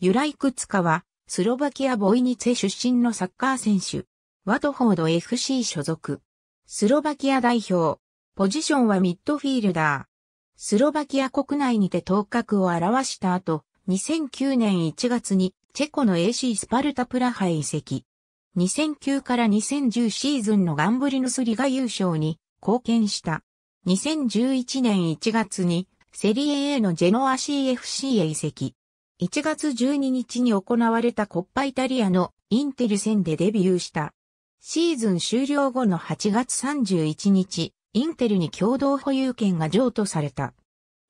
ユライクツカは、スロバキアボイニツェ出身のサッカー選手。ワトフォード FC 所属。スロバキア代表。ポジションはミッドフィールダー。スロバキア国内にて頭角を表した後、2009年1月にチェコの AC スパルタプラハへ移籍。2009から2010シーズンのガンブリヌスリが優勝に貢献した。2011年1月にセリエ A のジェノア CFC へ移籍。1月12日に行われたコッパイタリアのインテル戦でデビューした。シーズン終了後の8月31日、インテルに共同保有権が譲渡された。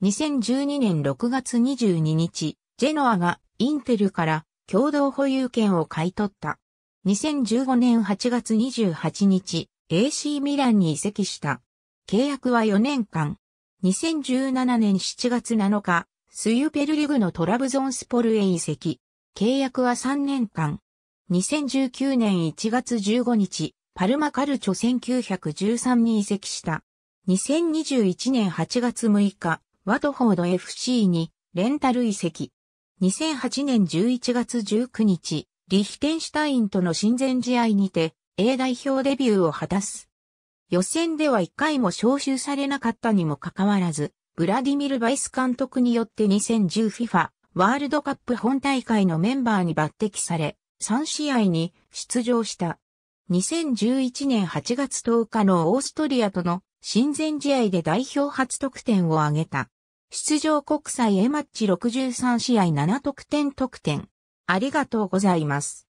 2012年6月22日、ジェノアがインテルから共同保有権を買い取った。2015年8月28日、AC ミランに移籍した。契約は4年間。2017年7月7日、スユペルリグのトラブゾンスポルへ移籍。契約は3年間。2019年1月15日、パルマカルチョ1913に移籍した。2021年8月6日、ワトフォード FC にレンタル移籍。2008年11月19日、リヒテンシュタインとの親善試合にて A 代表デビューを果たす。予選では1回も招集されなかったにもかかわらず、ブラディミル・バイス監督によって 2010FIFA ワールドカップ本大会のメンバーに抜擢され、3試合に出場した。2011年8月10日のオーストリアとの親善試合で代表初得点を挙げた。出場国際 A マッチ63試合7得点得点。ありがとうございます。